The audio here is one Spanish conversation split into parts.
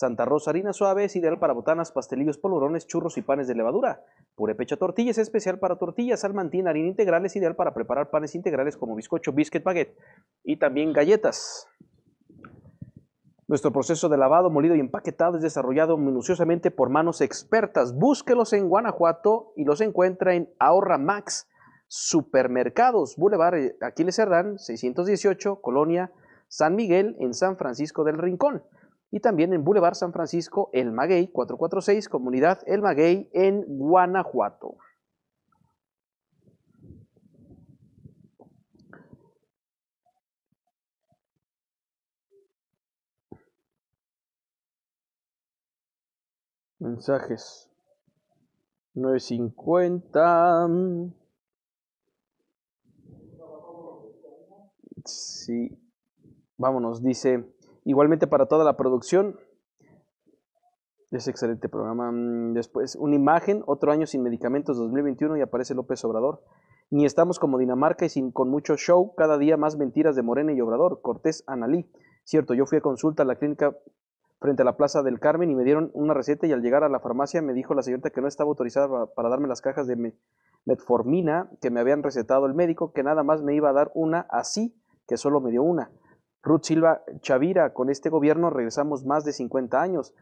Santa Rosa harina suave es ideal para botanas, pastelillos, polvorones, churros y panes de levadura. Purepecha tortilla es especial para tortillas, salmantina, harina integral es ideal para preparar panes integrales como bizcocho, biscuit, baguette y también galletas. Nuestro proceso de lavado, molido y empaquetado es desarrollado minuciosamente por manos expertas. Búsquelos en Guanajuato y los encuentra en Ahorra Max Supermercados, Boulevard eh, Aquiles Herrán, 618, Colonia San Miguel, en San Francisco del Rincón y también en Boulevard San Francisco El Maguey 446, Comunidad El Maguey en Guanajuato. Mensajes. 950. Sí. Vámonos, dice. Igualmente para toda la producción. Es excelente programa. Mm, después, una imagen, otro año sin medicamentos 2021 y aparece López Obrador. Ni estamos como Dinamarca y sin, con mucho show, cada día más mentiras de Morena y Obrador. Cortés Analí. Cierto, yo fui a consulta a la clínica frente a la Plaza del Carmen y me dieron una receta y al llegar a la farmacia me dijo la señorita que no estaba autorizada para, para darme las cajas de metformina que me habían recetado el médico, que nada más me iba a dar una así, que solo me dio una. Ruth Silva Chavira, con este gobierno regresamos más de 50 años.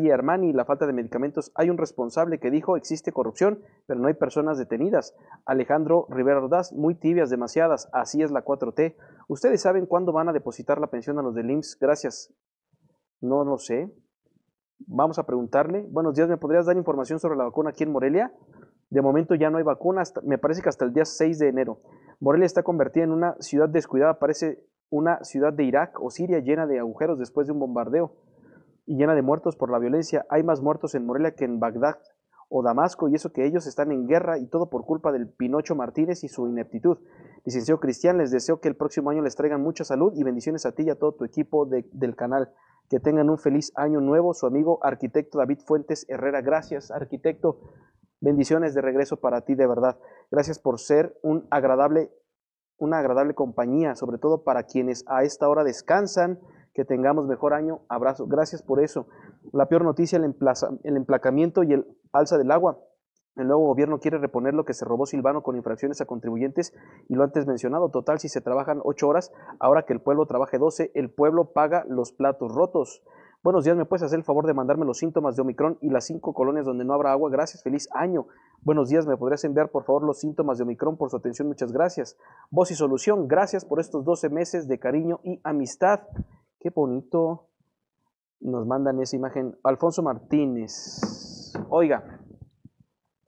y Armani, la falta de medicamentos. Hay un responsable que dijo existe corrupción, pero no hay personas detenidas. Alejandro Rivera Ordaz, muy tibias demasiadas. Así es la 4T. ¿Ustedes saben cuándo van a depositar la pensión a los del IMSS? Gracias. No lo no sé. Vamos a preguntarle. Buenos días, ¿me podrías dar información sobre la vacuna aquí en Morelia? De momento ya no hay vacuna, me parece que hasta el día 6 de enero. Morelia está convertida en una ciudad descuidada, parece una ciudad de Irak o Siria llena de agujeros después de un bombardeo y llena de muertos por la violencia. Hay más muertos en Morelia que en Bagdad o Damasco y eso que ellos están en guerra y todo por culpa del Pinocho Martínez y su ineptitud. Licenciado Cristian, les deseo que el próximo año les traigan mucha salud y bendiciones a ti y a todo tu equipo del canal. Que tengan un feliz año nuevo. Su amigo arquitecto David Fuentes Herrera. Gracias, arquitecto. Bendiciones de regreso para ti, de verdad. Gracias por ser un agradable una agradable compañía, sobre todo para quienes a esta hora descansan, que tengamos mejor año. Abrazo, gracias por eso. La peor noticia, el, emplaza, el emplacamiento y el alza del agua. El nuevo gobierno quiere reponer lo que se robó Silvano con infracciones a contribuyentes y lo antes mencionado. Total, si se trabajan ocho horas, ahora que el pueblo trabaje doce, el pueblo paga los platos rotos. Buenos días, ¿me puedes hacer el favor de mandarme los síntomas de Omicron y las cinco colonias donde no habrá agua? Gracias, feliz año. Buenos días, ¿me podrías enviar por favor los síntomas de Omicron por su atención? Muchas gracias. Voz y solución, gracias por estos 12 meses de cariño y amistad. Qué bonito nos mandan esa imagen. Alfonso Martínez. Oiga,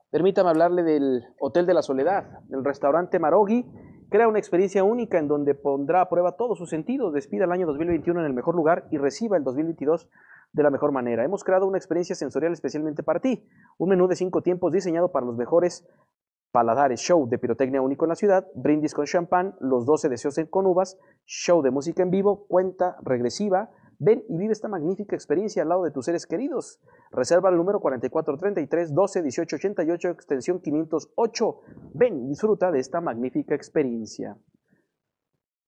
permítame hablarle del Hotel de la Soledad, del restaurante Marogi. Crea una experiencia única en donde pondrá a prueba todos sus sentidos. Despida el año 2021 en el mejor lugar y reciba el 2022 de la mejor manera. Hemos creado una experiencia sensorial especialmente para ti. Un menú de cinco tiempos diseñado para los mejores paladares. Show de pirotecnia único en la ciudad, brindis con champán, los 12 deseos con uvas, show de música en vivo, cuenta regresiva, Ven y vive esta magnífica experiencia al lado de tus seres queridos. Reserva el número 4433 12 18 extensión 508. Ven y disfruta de esta magnífica experiencia.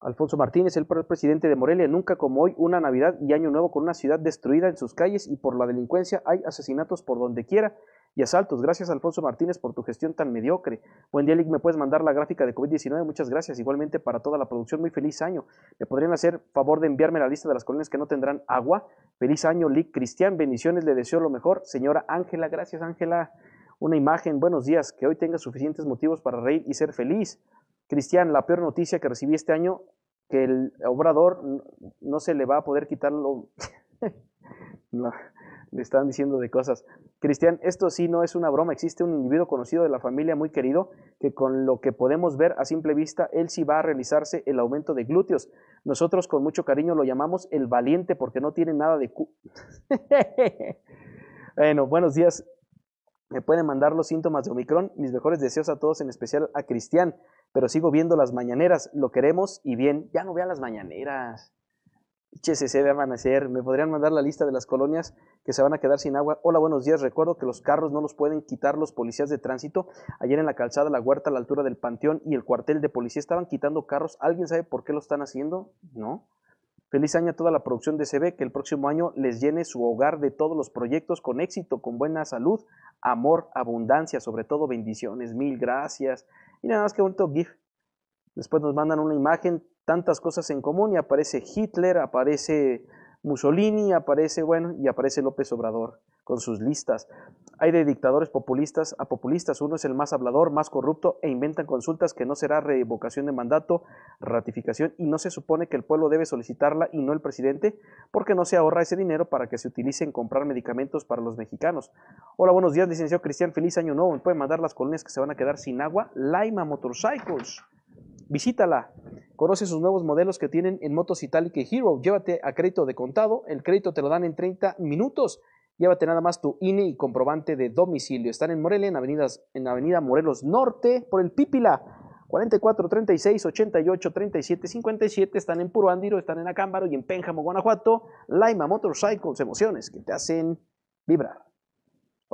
Alfonso Martínez, el presidente de Morelia, nunca como hoy una Navidad y Año Nuevo con una ciudad destruida en sus calles y por la delincuencia hay asesinatos por donde quiera y asaltos. Gracias, Alfonso Martínez, por tu gestión tan mediocre. Buen día, Lick. ¿Me puedes mandar la gráfica de COVID-19? Muchas gracias. Igualmente para toda la producción, muy feliz año. ¿Me podrían hacer favor de enviarme la lista de las colonias que no tendrán agua? Feliz año, Lick. Cristian, bendiciones. Le deseo lo mejor. Señora Ángela, gracias, Ángela. Una imagen, buenos días. Que hoy tenga suficientes motivos para reír y ser feliz. Cristian, la peor noticia que recibí este año, que el obrador no se le va a poder quitar lo... no, le están diciendo de cosas. Cristian, esto sí no es una broma, existe un individuo conocido de la familia muy querido que con lo que podemos ver a simple vista, él sí va a realizarse el aumento de glúteos. Nosotros con mucho cariño lo llamamos el valiente porque no tiene nada de... bueno, buenos días. Me pueden mandar los síntomas de Omicron. Mis mejores deseos a todos, en especial a Cristian. Pero sigo viendo las mañaneras. Lo queremos y bien. Ya no vean las mañaneras. Che, se amanecer. ¿Me podrían mandar la lista de las colonias que se van a quedar sin agua? Hola, buenos días. Recuerdo que los carros no los pueden quitar los policías de tránsito. Ayer en la calzada, la huerta, a la altura del panteón y el cuartel de policía estaban quitando carros. ¿Alguien sabe por qué lo están haciendo? No. Feliz año a toda la producción de CB, que el próximo año les llene su hogar de todos los proyectos con éxito, con buena salud, amor, abundancia, sobre todo bendiciones. Mil gracias. Y nada más que bonito GIF. Después nos mandan una imagen tantas cosas en común y aparece Hitler, aparece Mussolini, aparece, bueno, y aparece López Obrador con sus listas. Hay de dictadores populistas a populistas. Uno es el más hablador, más corrupto e inventan consultas que no será revocación de mandato, ratificación y no se supone que el pueblo debe solicitarla y no el presidente porque no se ahorra ese dinero para que se utilice en comprar medicamentos para los mexicanos. Hola, buenos días, licenciado Cristian. Feliz año nuevo. Me pueden mandar las colonias que se van a quedar sin agua. Laima Motorcycles. Visítala. Conoce sus nuevos modelos que tienen en Motos Italic y Hero. Llévate a crédito de contado. El crédito te lo dan en 30 minutos. Llévate nada más tu INE y comprobante de domicilio. Están en Morelia, en, Avenida Morelos Norte, por el Pípila. 44 88 37 están en Puro están en Acámbaro y en Pénjamo, Guanajuato. Laima Motorcycles, emociones que te hacen vibrar.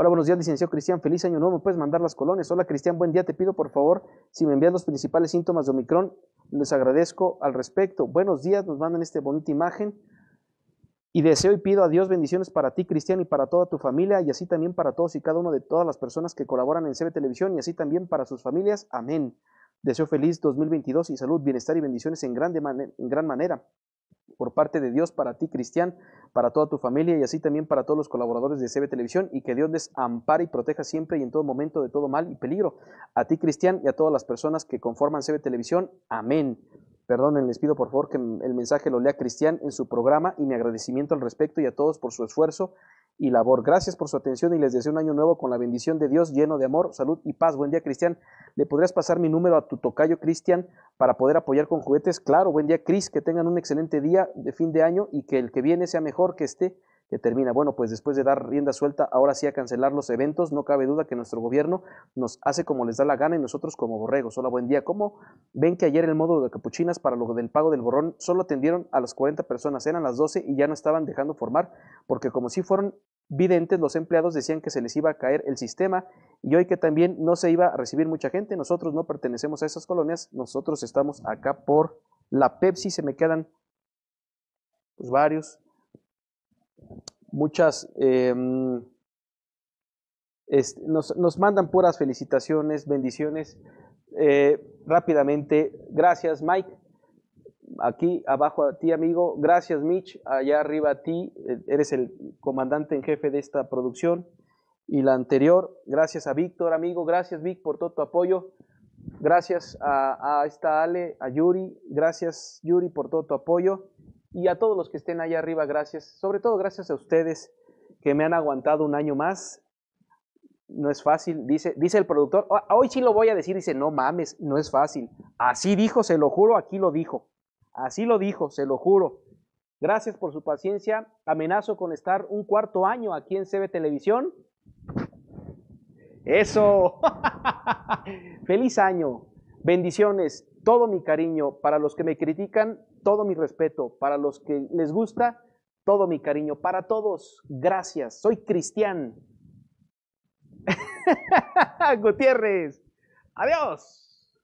Hola, buenos días, licenciado Cristian. Feliz año nuevo. ¿Me puedes mandar las colonias? Hola, Cristian. Buen día. Te pido, por favor, si me envías los principales síntomas de Omicron. Les agradezco al respecto. Buenos días. Nos mandan esta bonita imagen. Y deseo y pido a Dios bendiciones para ti, Cristian, y para toda tu familia, y así también para todos y cada uno de todas las personas que colaboran en CB Televisión, y así también para sus familias. Amén. Deseo feliz 2022 y salud, bienestar y bendiciones en, en gran manera por parte de Dios para ti, Cristian, para toda tu familia y así también para todos los colaboradores de CB Televisión y que Dios les ampare y proteja siempre y en todo momento de todo mal y peligro. A ti, Cristian, y a todas las personas que conforman CB Televisión. Amén. Perdonen, les pido por favor que el mensaje lo lea Cristian en su programa y mi agradecimiento al respecto y a todos por su esfuerzo y labor. Gracias por su atención y les deseo un año nuevo con la bendición de Dios lleno de amor, salud y paz. Buen día, Cristian. ¿Le podrías pasar mi número a tu tocayo, Cristian, para poder apoyar con juguetes? Claro, buen día, Cris. Que tengan un excelente día de fin de año y que el que viene sea mejor que este que termina. Bueno, pues después de dar rienda suelta, ahora sí a cancelar los eventos, no cabe duda que nuestro gobierno nos hace como les da la gana y nosotros como borregos. Hola, buen día. ¿Cómo ven que ayer el modo de capuchinas para lo del pago del borrón solo atendieron a las 40 personas? Eran las 12 y ya no estaban dejando formar, porque como si fueron videntes, los empleados decían que se les iba a caer el sistema y hoy que también no se iba a recibir mucha gente, nosotros no pertenecemos a esas colonias, nosotros estamos acá por la Pepsi, se me quedan pues, varios, muchas... Em, nos, mandan puras felicitaciones, bendiciones. Eh, rápidamente, gracias Mike, aquí abajo a ti, amigo. Gracias, Mitch. Allá arriba a ti, eh, eres el comandante en jefe de esta producción. Y la anterior, gracias a Víctor, amigo. Gracias, Vic, por todo tu apoyo. Gracias a, esta Ale, a Yuri. Gracias, Yuri, por todo tu apoyo. Y a todos los que estén allá arriba, gracias. Sobre todo, gracias a ustedes que me han aguantado un año más. No es fácil, dice, dice el productor. Ah, hoy sí lo voy a decir, dice, no mames, no es fácil. Así dijo, se lo juro, aquí lo dijo. Así lo dijo, se lo juro. Gracias por su paciencia. Amenazo con estar un cuarto año aquí en CB Televisión. Eso. Feliz año. Bendiciones. Todo mi cariño. Para los que me critican, todo mi respeto. Para los que les gusta, todo mi cariño. Para todos, gracias. Soy Cristian. Gutiérrez. Adiós.